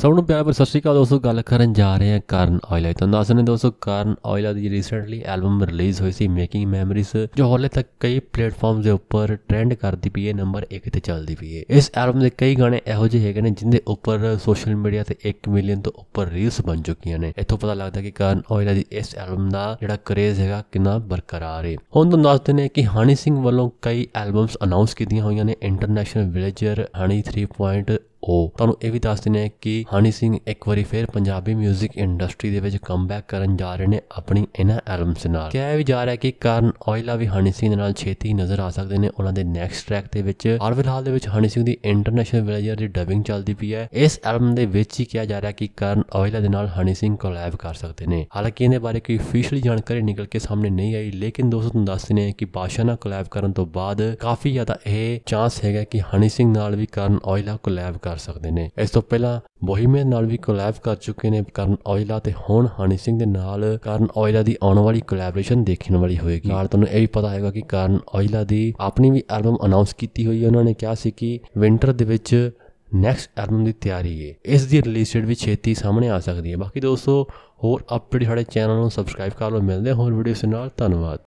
ਸਭ ਨੂੰ ਪਿਆਰ ਭਰ ਸਤਿ ਸ਼੍ਰੀ ਅਕਾਲ ਦੋਸਤੋ ਗੱਲ ਕਰਨ ਜਾ ਰਹੇ ਹਾਂ ਕਰਨ ਆਇਲਾ ਤੋਂ ਦੱਸ ਨੇ ਦੋਸਤੋ ਕਰਨ ਆਇਲਾ ਦੀ ਰੀਸੈਂਟਲੀ ਐਲਬਮ ਰਿਲੀਜ਼ ਹੋਈ ਸੀ ਮੇਕਿੰਗ ਮੈਮਰੀਜ਼ ਜੋ ਹਾਲੇ ਤੱਕ ਕਈ ਪਲੇਟਫਾਰਮਸ ਦੇ ਉੱਪਰ ਟ੍ਰੈਂਡ ਕਰਦੀ ਪਈ ਹੈ ਨੰਬਰ 1 ਤੇ ਚੱਲਦੀ ਪਈ ਹੈ ਇਸ ਐਲਬਮ ਦੇ ਕਈ ਗਾਣੇ ਇਹੋ ਜਿਹੇ ਹੈਗੇ ਨੇ ਜਿੰਦੇ ਉੱਪਰ ਸੋਸ਼ਲ ਮੀਡੀਆ ਤੇ 1 ਮਿਲੀਅਨ ਤੋਂ ਉੱਪਰ ਰੀਲਸ ਬਣ ਚੁੱਕੀਆਂ ਨੇ ਇੱਥੋਂ ਪਤਾ ਲੱਗਦਾ ਕਿ ਕਰਨ ਆਇਲਾ ਦੀ ਇਸ ਐਲਬਮ ਦਾ ਜਿਹੜਾ ਕਰੇਜ਼ ਹੈਗਾ ਕਿੰਨਾ ਬਰਕਰਾਰ ਹੈ ਹੁਣ ਤੋਂ ਦੱਸਦੇ ਨੇ ਕਿ ਹਾਨੀ ਸਿੰਘ ਵੱਲੋਂ ਕਈ ਐਲਬਮਸ ਅਨਾਉਂਸ ਕੀਤੀਆਂ ਹੋਈਆਂ ਨੇ ਇੰਟਰਨੈਸ਼ਨਲ ਵਿਲੇਜਰ ਹਾਨੀ 3. ਉਹ ਤੁਹਾਨੂੰ ਇਹ ਵੀ ਦੱਸ ਦਿੰਨੇ ਕਿ ਹਨੀ ਸਿੰਘ ਇੱਕ ਵਾਰੀ ਫੇਰ ਪੰਜਾਬੀ 뮤직 ਇੰਡਸਟਰੀ ਦੇ ਵਿੱਚ ਕਮਬੈਕ ਕਰਨ ਜਾ ਰਹੇ ਨੇ ਆਪਣੀ ਇਹਨਾਂ ਐਲਬਮਸ ਨਾਲ ਕਿਹਾ ਵੀ ਜਾ ਰਿਹਾ ਕਿ ਕਰਨ ਔਇਲਾ ਵੀ ਹਨੀ ਸਿੰਘ ਦੇ ਨਾਲ ਛੇਤੀ ਨਜ਼ਰ ਆ ਸਕਦੇ ਨੇ ਉਹਨਾਂ ਦੇ ਨੈਕਸਟ ਟਰੈਕ ਦੇ ਵਿੱਚ ਹਾਲ ਫਿਲਹਾਲ ਦੇ ਵਿੱਚ ਹਨੀ ਸਿੰਘ ਦੀ ਇੰਟਰਨੈਸ਼ਨਲ ਵਿਲੇਜਰ ਦੀ ਡਬਿੰਗ ਚੱਲਦੀ ਪਈ ਹੈ ਇਸ ਐਲਬਮ ਦੇ ਵਿੱਚ ਹੀ ਕਿਹਾ ਜਾ ਰਿਹਾ ਕਿ ਕਰਨ ਔਇਲਾ ਦੇ ਨਾਲ ਹਨੀ ਸਿੰਘ ਕੋਲੈਬ ਕਰ ਸਕਦੇ ਨੇ ਹਾਲਾਂਕਿ ਇਹਦੇ ਬਾਰੇ ਕੋਈ ਅਫੀਸ਼ੀਅਲੀ ਜਾਣਕਾਰੀ ਨਿਕਲ ਕੇ ਸਾਹਮਣੇ ਨਹੀਂ ਆਈ ਲੇਕਿਨ ਦੋਸਤੋ ਤੁਹਾਨੂੰ ਦੱਸ ਦਿੰਨੇ ਕਿ ਬਾਸ਼ਾ ਨਾਲ ਕੋਲੈਬ ਕਰਨ ਤੋਂ ਬਾਅਦ ਕਾਫੀ ਜ਼ਿਆਦਾ ਇਹ ਚਾਂਸ ਹੈਗਾ ਕਿ ਹਨੀ ਸਿੰਘ ਨਾਲ ਵੀ ਕਰਨ ਔਇਲਾ ਕੋਲੈਬ ਕਰ ਕਰ ਸਕਦੇ ਨੇ ਇਸ ਤੋਂ ਪਹਿਲਾਂ ਬੋਹੀਮੀਅਨ ਨਾਲ ਵੀ ਕੋਲੈਬ ਕਰ ਚੁੱਕੇ ਨੇ ਕਰਨ ਔਇਲਾ ਤੇ ਹੁਣ ਹਨੀ ਸਿੰਘ ਦੇ ਨਾਲ ਕਰਨ ਔਇਲਾ ਦੀ ਆਉਣ ਵਾਲੀ ਕੋਲੈਬੋਰੇਸ਼ਨ ਦੇਖਣ ਵਾਲੀ ਹੋਏਗੀ ਨਾਲ ਤੁਹਾਨੂੰ ਇਹ ਵੀ ਪਤਾ ਹੋਏਗਾ ਕਿ ਕਰਨ ਔਇਲਾ ਦੀ ਆਪਣੀ ਵੀ ਐਲਬਮ ਅਨਾਉਂਸ ਕੀਤੀ ਹੋਈ ਹੈ ਉਹਨਾਂ ਨੇ ਕਿਹਾ ਸੀ ਕਿ ਵਿంటర్ ਦੇ ਵਿੱਚ ਨੈਕਸਟ ਐਲਬਮ ਦੀ ਤਿਆਰੀ ਹੈ ਇਸ ਦੀ ਰਿਲੀਜ਼ ਡੇਟ ਵੀ ਛੇਤੀ ਸਾਹਮਣੇ ਆ ਸਕਦੀ ਹੈ ਬਾਕੀ ਦੋਸਤੋ ਹੋਰ ਅਪਡੇਟ ਸਾਡੇ ਚੈਨਲ ਨੂੰ ਸਬਸਕ੍ਰਾਈਬ ਕਰ ਲਓ ਮਿਲਦੇ ਹਾਂ ਹੋਰ ਵੀਡੀਓਸ ਨਾਲ ਧੰਨਵਾਦ